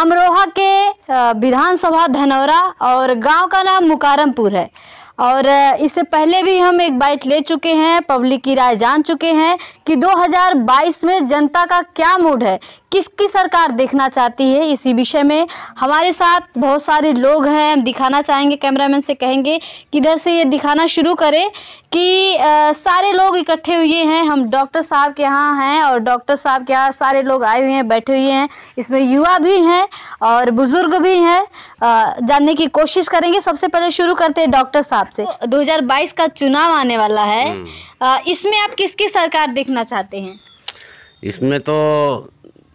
अमरोहा के विधानसभा धनौरा और गांव का नाम मुकारमपुर है और इससे पहले भी हम एक बाइट ले चुके हैं पब्लिक की राय जान चुके हैं कि 2022 में जनता का क्या मूड है किसकी सरकार देखना चाहती है इसी विषय में हमारे साथ बहुत सारे लोग हैं हम दिखाना चाहेंगे कैमरामैन से कहेंगे कि इधर से ये दिखाना शुरू करें कि आ, सारे लोग इकट्ठे हुए हैं हम डॉक्टर साहब के यहाँ हैं और डॉक्टर साहब के यहाँ सारे लोग आए हुए हैं बैठे हुए हैं इसमें युवा भी हैं और बुज़ुर्ग भी हैं जानने की कोशिश करेंगे सबसे पहले शुरू करते हैं डॉक्टर साहब आपसे 2022 का चुनाव आने वाला है हम्म। इसमें आप किसकी सरकार देखना चाहते हैं इसमें तो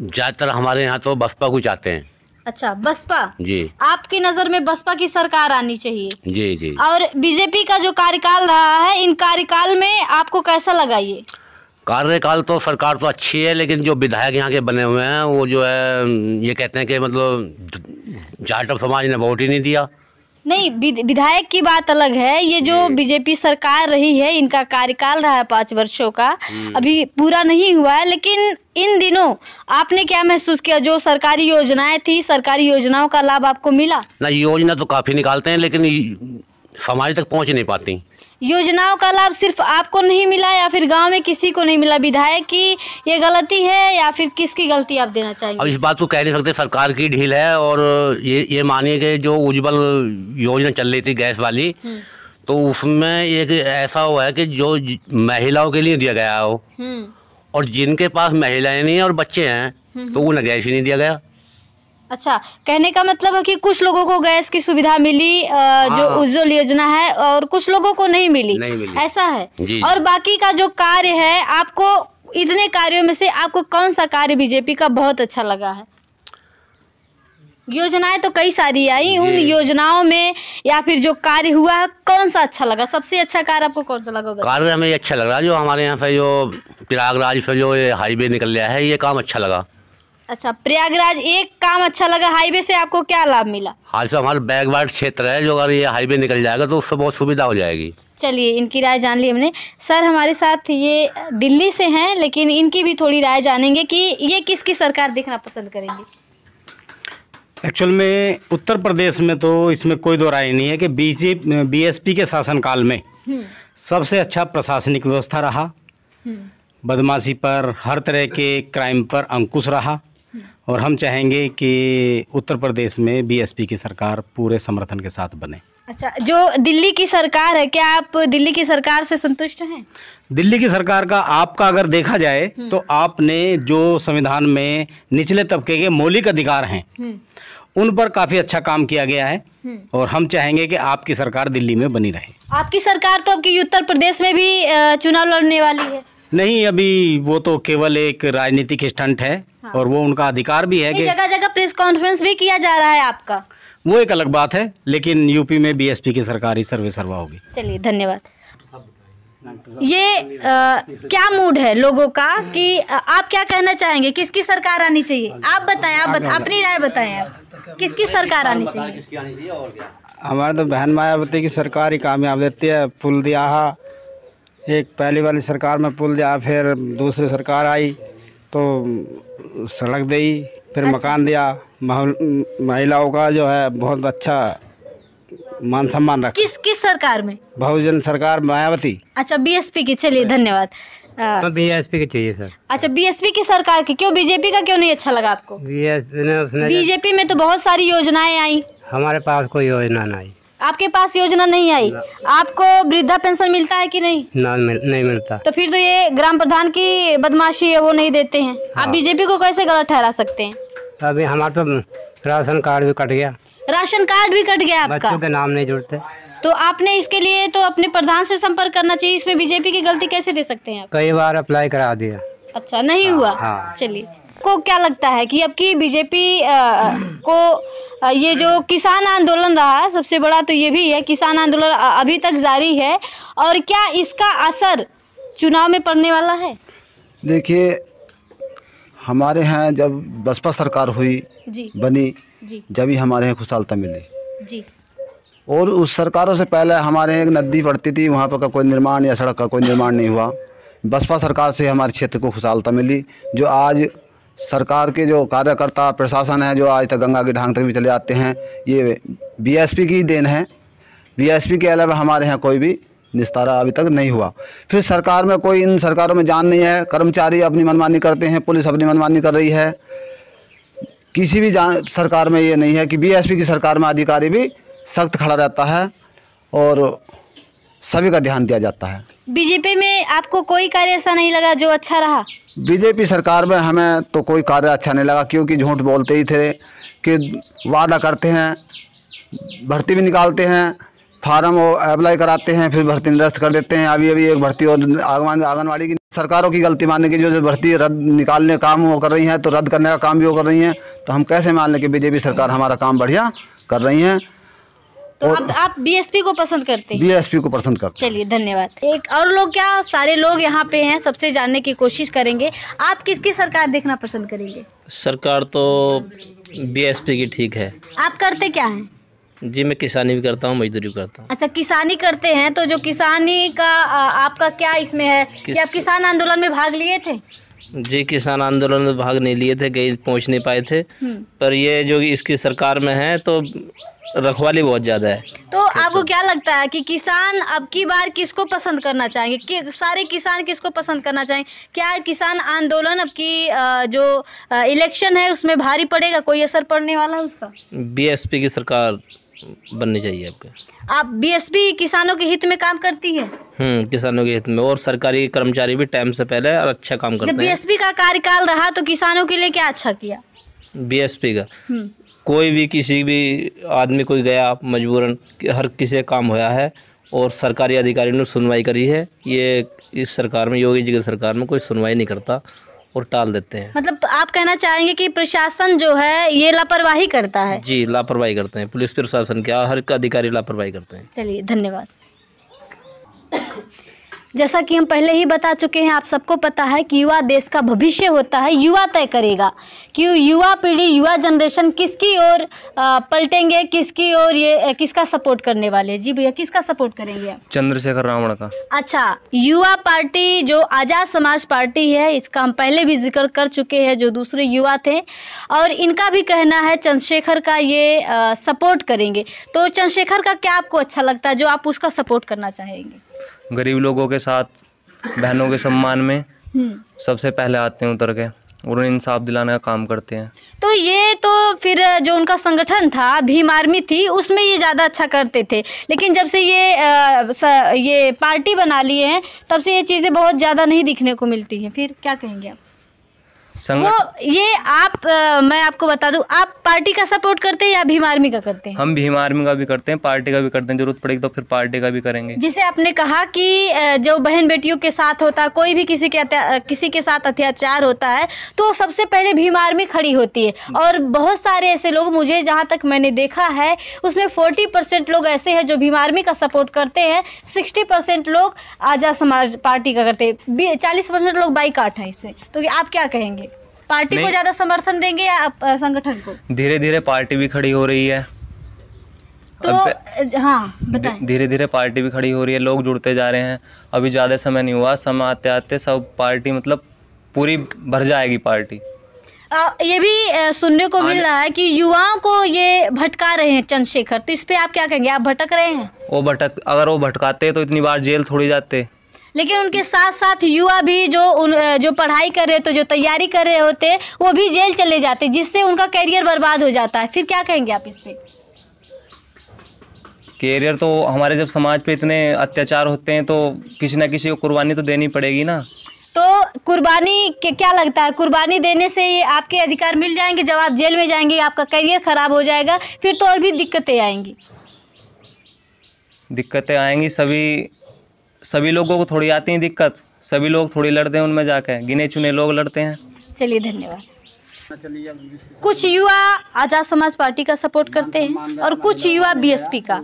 ज़्यादातर हमारे यहाँ तो बसपा को चाहते हैं अच्छा बसपा जी आपकी नज़र में बसपा की सरकार आनी चाहिए जी जी और बीजेपी का जो कार्यकाल रहा है इन कार्यकाल में आपको कैसा लगा ये कार्यकाल तो सरकार तो अच्छी है लेकिन जो विधायक यहाँ के बने हुए हैं वो जो है ये कहते हैं कि मतलब जाटव समाज ने वोट ही नहीं दिया नहीं विधायक की बात अलग है ये जो बीजेपी सरकार रही है इनका कार्यकाल रहा है पांच वर्षों का हम्म। अभी पूरा नहीं हुआ है लेकिन इन दिनों आपने क्या महसूस किया जो सरकारी योजनाएं थी सरकारी योजनाओं का लाभ आपको मिला ना योजना तो काफी निकालते हैं लेकिन हमारे तक पहुंच नहीं पाती योजनाओं का लाभ सिर्फ आपको नहीं मिला या फिर गांव में किसी को नहीं मिला विधायक की ये गलती है या फिर किसकी गलती आप देना चाहेंगे अब इस बात को कह नहीं सकते सरकार की ढील है और ये ये मानिए कि जो उज्जवल योजना चल रही थी गैस वाली हम्म। तो उसमें एक ऐसा हुआ है कि जो महिलाओं के लिए दिया गया हो हम्म। और जिनके पास महिलाएं नहीं है और बच्चे हैं हम्म। तो उन्हें गैस ही नहीं दिया गया अच्छा कहने का मतलब है कि कुछ लोगों को गैस की सुविधा मिली जो हाँ। उज्जवल योजना है और कुछ लोगों को नहीं मिली, नहीं मिली। ऐसा है और बाकी का जो कार्य है आपको इतने कार्यों में से आपको कौन सा कार्य बीजेपी का बहुत अच्छा लगा है योजनाएं तो कई सारी आई उन योजनाओं में या फिर जो कार्य हुआ है कौन सा अच्छा लगा सबसे अच्छा कार्य आपको कौन सा लगा कार्य हमें अच्छा लग रहा है जो हमारे यहाँ से जो प्रयागराज से जो ये हाईवे निकल गया है ये काम अच्छा लगा अच्छा प्रयागराज एक काम अच्छा लगा हाईवे से आपको क्या लाभ मिला हाल से हमारा बैकवर्ड क्षेत्र है जो अगर ये हाईवे निकल जाएगा तो उससे बहुत सुविधा हो जाएगी चलिए इनकी राय जान ली हमने सर हमारे साथ ये दिल्ली से हैं लेकिन इनकी भी थोड़ी राय जानेंगे कि ये किसकी सरकार देखना पसंद करेंगे एक्चुअल में उत्तर प्रदेश में तो इसमें कोई दो राय नहीं है कि बीजेपी बीएसपी के शासनकाल में हम्म। सबसे अच्छा प्रशासनिक व्यवस्था रहा हम्म। बदमाशी पर हर तरह के क्राइम पर अंकुश रहा और हम चाहेंगे कि उत्तर प्रदेश में बीएसपी की सरकार पूरे समर्थन के साथ बने अच्छा जो दिल्ली की सरकार है क्या आप दिल्ली की सरकार से संतुष्ट हैं दिल्ली की सरकार का आपका अगर देखा जाए हम्म। तो आपने जो संविधान में निचले तबके के मौलिक अधिकार हैं हम्म। उन पर काफ़ी अच्छा काम किया गया है हम्म। और हम चाहेंगे कि आपकी सरकार दिल्ली में बनी रहे आपकी सरकार तो आपकी उत्तर प्रदेश में भी चुनाव लड़ने वाली है नहीं अभी वो तो केवल एक राजनीतिक स्टंट है हाँ। और वो उनका अधिकार भी है जगह जगह प्रेस कॉन्फ्रेंस भी किया जा रहा है आपका वो एक अलग बात है लेकिन यूपी में बीएसपी की सरकारी सर्वे सर्वा होगी चलिए धन्यवाद ये आ, क्या मूड है लोगों का कि आप क्या कहना चाहेंगे किसकी सरकार आनी चाहिए आप बताएं आप बता, अपनी राय बताएं आप किसकी सरकार आनी चाहिए हमारे तो बहन मायावती की सरकार ही कामयाब देती है पुल दिया एक पहली वाली सरकार में पुल दिया फिर दूसरी सरकार आई तो सड़क दी फिर अच्छा। मकान दिया महिलाओं का जो है बहुत अच्छा मान सम्मान रखा किस किस सरकार में बहुजन सरकार मायावती अच्छा बीएसपी की चलिए हाँ। धन्यवाद बीएसपी हाँ, की चाहिए सर अच्छा बीएसपी की सरकार की क्यों बीजेपी का क्यों नहीं अच्छा लगा आपको बीजेपी में तो बहुत सारी योजनाएं आई हमारे पास कोई योजना नहीं आपके पास योजना नहीं आई आपको वृद्धा पेंशन मिलता है कि नहीं ना मिल, नहीं मिलता तो फिर तो ये ग्राम प्रधान की बदमाशी है वो नहीं देते हैं हाँ। आप बीजेपी को कैसे गलत ठहरा सकते हैं अभी हमारा तो राशन कार्ड भी कट गया राशन कार्ड भी कट गया आपका बच्चों के नाम नहीं जुड़ते तो आपने इसके लिए तो अपने प्रधान से संपर्क करना चाहिए इसमें बीजेपी की गलती कैसे दे सकते हैं कई बार अप्लाई करा दिया अच्छा नहीं हुआ हाँ, हाँ। चलिए को क्या लगता है कि अब की बीजेपी को ये जो हम्म। किसान आंदोलन रहा सबसे बड़ा तो ये भी है किसान आंदोलन अभी तक जारी है और क्या इसका असर चुनाव में पड़ने वाला है देखिए हमारे यहाँ जब बसपा सरकार हुई जी बनी जी जब ही हमारे यहाँ खुशहालता मिली जी और उस सरकारों से पहले हमारे एक नदी पड़ती थी वहाँ पर का कोई निर्माण या सड़क का कोई निर्माण नहीं हुआ बसपा सरकार से हमारे क्षेत्र को खुशहालता मिली जो आज सरकार के जो कार्यकर्ता प्रशासन है जो आज तक गंगा के ढांग तक भी चले जाते हैं ये बीएसपी की देन है बीएसपी के अलावा हमारे यहाँ कोई भी निस्तारा अभी तक नहीं हुआ फिर सरकार में कोई इन सरकारों में जान नहीं है कर्मचारी अपनी मनमानी करते हैं पुलिस अपनी मनमानी कर रही है किसी भी जान सरकार में ये नहीं है कि बी की सरकार में अधिकारी भी सख्त खड़ा रहता है और सभी का ध्यान दिया जाता है बीजेपी में आपको कोई कार्य ऐसा नहीं लगा जो अच्छा रहा बीजेपी सरकार में हमें तो कोई कार्य अच्छा नहीं लगा क्योंकि झूठ बोलते ही थे कि वादा करते हैं भर्ती भी निकालते हैं फार्म अप्लाई कराते हैं फिर भर्ती निरस्त कर देते हैं अभी अभी एक भर्ती और आंगनबाड़ी की सरकारों की गलती मानने की जो जो भर्ती रद्द निकालने का काम वो कर रही हैं तो रद्द करने का काम भी वो कर रही हैं तो हम कैसे मान लें कि बीजेपी सरकार हमारा काम बढ़िया कर रही हैं तो और, आप आप बीएसपी को पसंद करते हैं बीएसपी को पसंद करते चलिए धन्यवाद एक और लोग क्या सारे लोग यहाँ पे हैं सबसे जानने की कोशिश करेंगे आप किसकी सरकार देखना पसंद करेंगे सरकार तो बीएसपी की ठीक है आप करते क्या हैं जी मैं किसानी भी करता हूँ मजदूरी भी करता हूँ अच्छा किसानी करते हैं तो जो किसानी का आपका क्या इसमें है किस... कि आप किसान आंदोलन में भाग लिए थे जी किसान आंदोलन में भाग नहीं लिए थे कहीं पहुँच नहीं पाए थे हम्म। पर ये जो इसकी सरकार में है तो रखवाली बहुत ज़्यादा है तो आपको क्या लगता है कि किसान अब की बार किसको पसंद करना चाहेंगे कि सारे किसान किसको पसंद करना चाहेंगे क्या किसान आंदोलन अब की जो इलेक्शन है उसमें भारी पड़ेगा कोई असर पड़ने वाला है उसका बीएसपी की सरकार बननी चाहिए आपके आप बीएसपी किसानों के हित में काम करती है हम्म किसानों के हित में और सरकारी कर्मचारी भी टाइम से पहले और अच्छा काम करते हैं जब बीएसपी का कार्यकाल रहा तो किसानों के लिए क्या अच्छा किया बीएसपी का हम्म। कोई भी किसी भी आदमी कोई गया मजबूरन हर किसी काम होया है और सरकारी अधिकारी ने सुनवाई करी है ये इस सरकार में योगी जी की सरकार में कोई सुनवाई नहीं करता और टाल देते हैं मतलब आप कहना चाहेंगे कि प्रशासन जो है ये लापरवाही करता है जी लापरवाही करते हैं पुलिस प्रशासन क्या हर अधिकारी लापरवाही करते हैं चलिए धन्यवाद जैसा कि हम पहले ही बता चुके हैं आप सबको पता है कि युवा देश का भविष्य होता है युवा तय करेगा कि युवा पीढ़ी युवा जनरेशन किसकी ओर पलटेंगे किसकी ओर ये किसका सपोर्ट करने वाले जी भैया किसका सपोर्ट करेंगे चंद्रशेखर रावण का अच्छा युवा पार्टी जो आज़ाद समाज पार्टी है इसका हम पहले भी जिक्र कर चुके हैं जो दूसरे युवा थे और इनका भी कहना है चंद्रशेखर का ये आ, सपोर्ट करेंगे तो चंद्रशेखर का क्या आपको अच्छा लगता है जो आप उसका सपोर्ट करना चाहेंगे गरीब लोगों के साथ बहनों के सम्मान में हम्म। सबसे पहले आते हैं उतर के और उन्हें इंसाफ दिलाने का काम करते हैं तो ये तो फिर जो उनका संगठन था भीम आर्मी थी उसमें ये ज़्यादा अच्छा करते थे लेकिन जब से ये आ, स, ये पार्टी बना लिए हैं तब से ये चीज़ें बहुत ज़्यादा नहीं दिखने को मिलती हैं फिर क्या कहेंगे आप वो ये आप आ, मैं आपको बता दूं आप पार्टी का सपोर्ट करते हैं या भीम आर्मी का करते हैं हम भीम आर्मी का भी करते हैं पार्टी का भी करते हैं जरूरत पड़ेगी तो फिर पार्टी का भी करेंगे जिसे आपने कहा कि जो बहन बेटियों के साथ होता है कोई भी किसी के किसी के साथ अत्याचार होता है तो सबसे पहले भीम आर्मी खड़ी होती है हम्म। और बहुत सारे ऐसे लोग मुझे जहाँ तक मैंने देखा है उसमें फोर्टी लोग ऐसे है जो भीम आर्मी का सपोर्ट करते हैं सिक्सटी लोग आजाद समाज पार्टी का करते हैं चालीस लोग बाइक आठ हैं इससे तो आप क्या कहेंगे पार्टी को ज्यादा समर्थन देंगे या संगठन को धीरे धीरे पार्टी भी खड़ी हो रही है तो हाँ धीरे धीरे पार्टी भी खड़ी हो रही है लोग जुड़ते जा रहे हैं अभी ज़्यादा समय नहीं हुआ समय आते आते सब पार्टी मतलब पूरी भर जाएगी पार्टी आ, ये भी सुनने को मिल रहा है कि युवाओं को ये भटका रहे हैं चंद्रशेखर तो इस पे आप क्या कहेंगे आप भटक रहे हैं वो भटक अगर वो भटकाते तो इतनी बार जेल थोड़ी जाते लेकिन उनके साथ साथ युवा भी जो उन जो पढ़ाई कर रहे होते जो तैयारी कर रहे होते वो भी जेल चले जाते जिससे उनका करियर बर्बाद हो जाता है फिर क्या कहेंगे आप इस पर कैरियर तो हमारे जब समाज पे इतने अत्याचार होते हैं तो किसी ना किसी को कुर्बानी तो देनी पड़ेगी ना तो कुर्बानी के क्या लगता है कुर्बानी देने से ये आपके अधिकार मिल जाएंगे जब आप जेल में जाएंगे आपका करियर ख़राब हो जाएगा फिर तो और भी दिक्कतें आएंगी दिक्कतें आएंगी सभी सभी लोगों को थोड़ी आती है दिक्कत सभी लोग थोड़ी लड़ते हैं उनमें जाकर गिने चुने लोग लड़ते हैं चलिए धन्यवाद कुछ युवा आजाद समाज पार्टी का सपोर्ट करते हैं और कुछ युवा बीएसपी का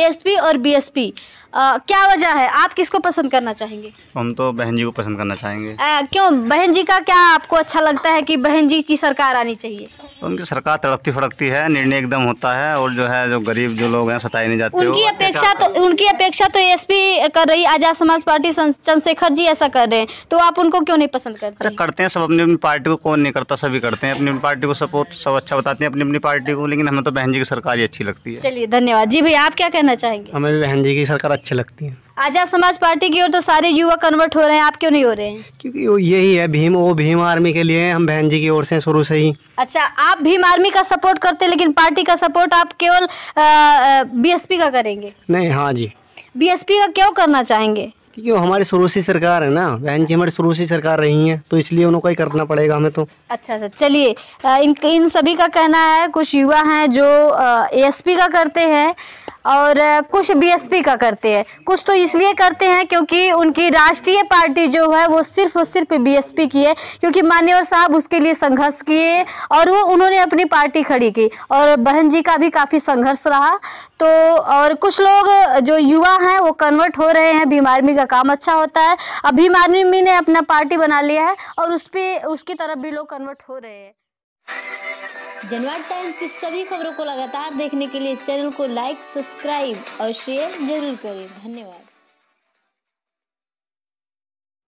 एएसपी और बीएसपी आ, क्या वजह है आप किसको पसंद करना चाहेंगे हम तो बहन जी को पसंद करना चाहेंगे आ, क्यों बहन जी का क्या आपको अच्छा लगता है कि बहन जी की सरकार आनी चाहिए तो उनकी सरकार तड़कती फड़कती है निर्णय एकदम होता है और जो है जो गरीब जो लोग हैं सताए नहीं जाते उनकी अपेक्षा तो उनकी अपेक्षा तो एस कर रही आजाद समाज पार्टी चंद्रशेखर जी ऐसा कर रहे हैं तो आप उनको क्यों नहीं पसंद करते अरे करते हैं सब अपनी अपनी पार्टी को कौन नहीं करता सभी करते हैं अपनी अपनी पार्टी को सपोर्ट सब अच्छा बताते हैं अपनी अपनी पार्टी को लेकिन हमें तो बहन जी की सरकार ही अच्छी लगती है चलिए धन्यवाद जी भाई आप क्या कहना चाहेंगे हमें बहन जी की सरकार अच्छा लगती हैं आजाद समाज पार्टी की ओर तो सारे युवा कन्वर्ट हो रहे हैं आप क्यों नहीं हो रहे हैं क्योंकि वो यही है भीम वो भीम आर्मी के लिए हम बहन जी की ओर से शुरू से ही अच्छा आप भीम आर्मी का सपोर्ट करते हैं लेकिन पार्टी का सपोर्ट आप केवल बीएसपी का करेंगे नहीं हाँ जी बीएसपी का क्यों करना चाहेंगे क्योंकि वो हमारी शुरू से सरकार है ना बहन जी हमारी शुरू से सरकार रही है तो इसलिए उनको ही करना पड़ेगा हमें तो अच्छा अच्छा चलिए इन इन सभी का कहना है कुछ युवा हैं जो पी का करते हैं और कुछ बीएसपी का करते हैं कुछ तो इसलिए करते हैं क्योंकि उनकी राष्ट्रीय पार्टी जो है वो सिर्फ और सिर्फ बीएसपी की है क्योंकि मान्यवर साहब उसके लिए संघर्ष किए और वो उन्होंने अपनी पार्टी खड़ी की और बहन जी का भी काफ़ी संघर्ष रहा तो और कुछ लोग जो युवा हैं वो कन्वर्ट हो रहे हैं भीम आर्मी का काम अच्छा होता है अब भीम आर्मी ने अपना पार्टी बना लिया है और उस पर उसकी तरफ भी लोग कन्वर्ट हो रहे हैं जनवाद टाइम्स की सभी खबरों को लगातार देखने के लिए चैनल को लाइक सब्सक्राइब और शेयर जरूर करें धन्यवाद